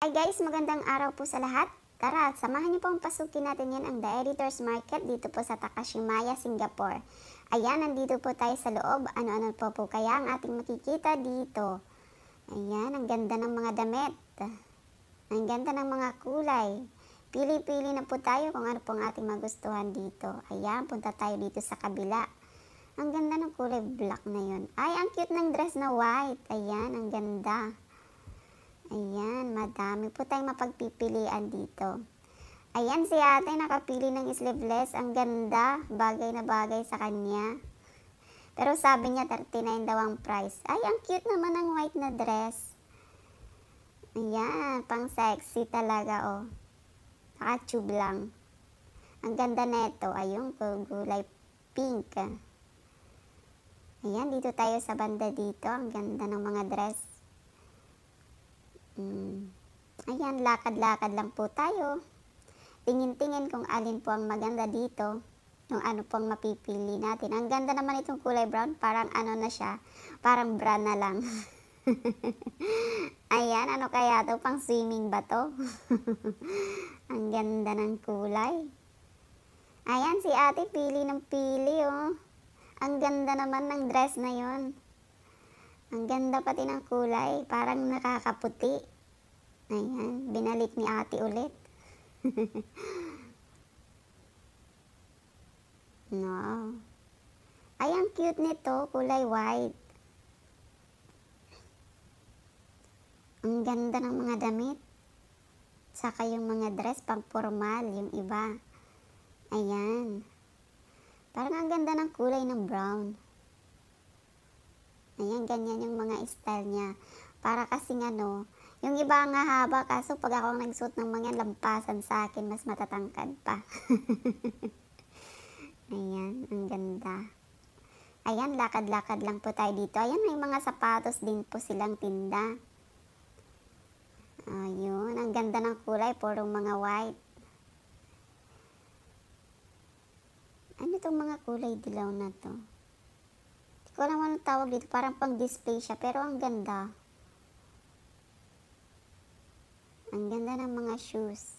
Hi guys, magandang araw po sa lahat. Tara, samahan niyo po pong pasukin natin yan ang The Editor's Market dito po sa Takashimaya, Singapore. Ayan, nandito po tayo sa loob. Ano-ano po po kaya ang ating makikita dito? Ayan, ang ganda ng mga damit. Ang ganda ng mga kulay. Pili-pili na po tayo kung ano pong ating magustuhan dito. Ayan, punta tayo dito sa kabila. Ang ganda ng kulay black na yon. Ay, ang cute ng dress na white. Ayan, ang ganda. Ayan, madami po tayong mapagpipilian dito. Ayan, si ate nakapili ng sleeveless. Ang ganda, bagay na bagay sa kanya. Pero sabi niya, 39 daw ang price. Ay, ang cute naman ng white na dress. Ayan, pang sexy talaga, oh. Nakatube lang. Ang ganda nito, ayun, kulay pink. Ayan, dito tayo sa banda dito. Ang ganda ng mga dress. Mm. Ayan, lakad-lakad lang po tayo. Tingin-tingin kung alin po ang maganda dito. Yung ano po ang mapipili natin. Ang ganda naman itong kulay brown. Parang ano na siya. Parang brown na lang. Ayan, ano kaya to? Pang swimming ba to? ang ganda ng kulay. Ayan, si ate pili ng pili oh. Ang ganda naman ng dress na yon. Ang ganda pati ng kulay. Parang nakakaputi. Ayan, mm-hmm. binalik ni ate ulit. no. Ay, ang cute nito, kulay white. Ang ganda ng mga damit. Saka yung mga dress pang formal, yung iba. Ayan. Parang ang ganda ng kulay ng brown. Ayan, ganyan yung mga style niya. Para kasing ano, yung iba nga haba, kaso pag ako nagsuot ng mga lampasan sa akin, mas matatangkad pa. Ayan, ang ganda. Ayan, lakad-lakad lang po tayo dito. Ayan, may mga sapatos din po silang tinda. Ayun, ang ganda ng kulay, purong mga white. Ano itong mga kulay dilaw na to? Hindi ko alam anong tawag dito, parang pang-display siya, pero ang ganda. Ang ganda ng mga shoes.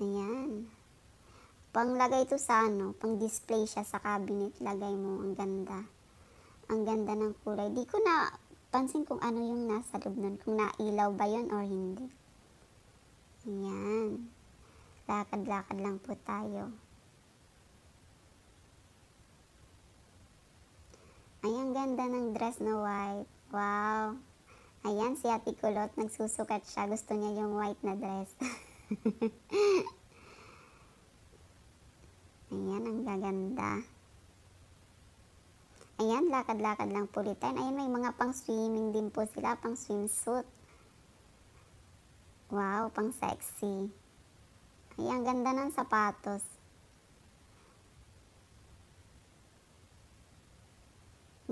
Ayan. Panglagay to sa ano, pang display siya sa cabinet, lagay mo. Ang ganda. Ang ganda ng kulay. Di ko na pansin kung ano yung nasa loob nun, kung nailaw ba yon or hindi. Ayan. Lakad-lakad lang po tayo. Ay, ang ganda ng dress na white. Wow! Ayan, si Ate Kulot, nagsusukat siya. Gusto niya yung white na dress. Ayan, ang gaganda. Ayan, lakad-lakad lang po ulit. Ayan, may mga pang-swimming din po sila, pang-swimsuit. Wow, pang-sexy. Ayan, ganda ng sapatos.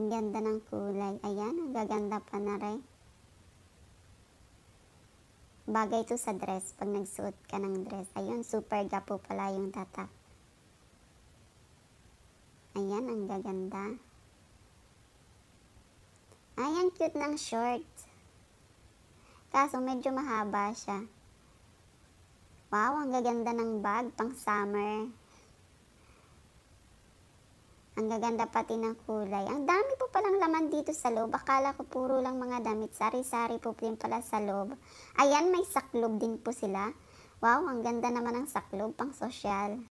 Ang ganda ng kulay. Ayan, ang gaganda pa na rin. Bagay to sa dress. Pag nagsuot ka ng dress. Ayun, super gapo pala yung tatak. Ayan, ang gaganda. Ay, cute ng short. Kaso medyo mahaba siya. Wow, ang gaganda ng bag pang summer. Ang gaganda pati ng kulay. Ang dami po palang laman dito sa loob. Akala ko puro lang mga damit. Sari-sari po din pala sa loob. Ayan, may saklob din po sila. Wow, ang ganda naman ng saklob pang sosyal.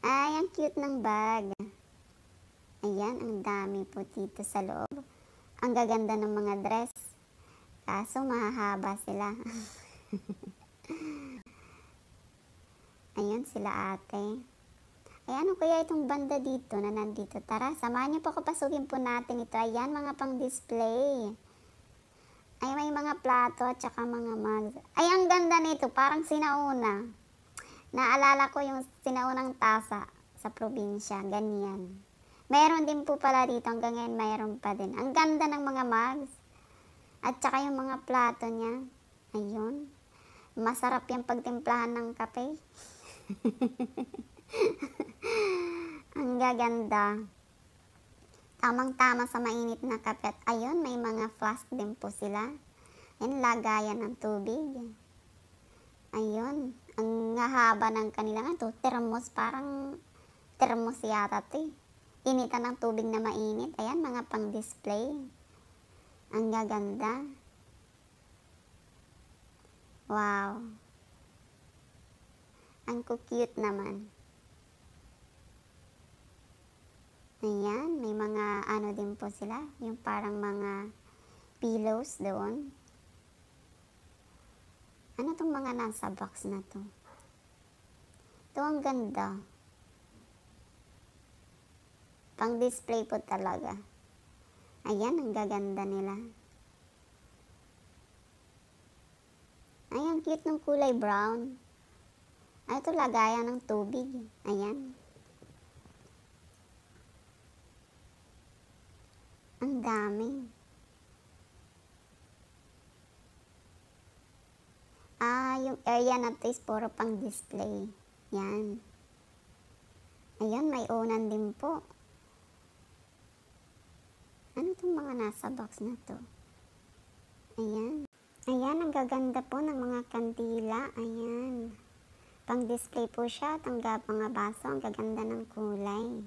Ay, ang cute ng bag. Ayan, ang dami po dito sa loob. Ang gaganda ng mga dress. Kaso mahahaba sila. Ayun, sila ate. Ay, eh, ano kaya itong banda dito na nandito? Tara, samahan niyo po ako pasukin po natin ito. Ayan, mga pang-display. Ay, may mga plato at saka mga mug. Ay, ang ganda nito. Parang sinauna. Naalala ko yung sinaunang tasa sa probinsya. Ganyan. Meron din po pala dito. Hanggang ngayon, mayroon pa din. Ang ganda ng mga mugs. At saka yung mga plato niya. Ayun. Masarap yung pagtimplahan ng kape. Ang gaganda. Tamang-tama sa mainit na kape at ayun, may mga flask din po sila. Yan, lagayan ng tubig. Ayun, ang haba ng kanila nga to, termos, parang termos yata to eh. Initan ng tubig na mainit. Ayan, mga pang-display. Ang gaganda. Wow. Ang cute naman. Ayan, may mga ano din po sila, yung parang mga pillows doon. Ano tong mga nasa box na to? Ito ang ganda. Pang display po talaga. Ayan, ang gaganda nila. Ay, cute ng kulay brown. Ay, ito lagayan ng tubig. Ayan. Ang dami. Ah, yung area na to is puro pang display. Yan. Ayan, may unan din po. Ano itong mga nasa box na to? Ayan. Ayan, ang gaganda po ng mga kandila. Ayan. Pang display po siya, tangga pa nga baso. Ang gaganda ng kulay.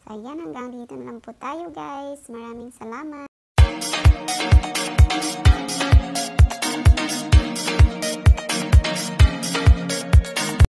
So, ayan, hanggang dito na lang po tayo guys. Maraming salamat.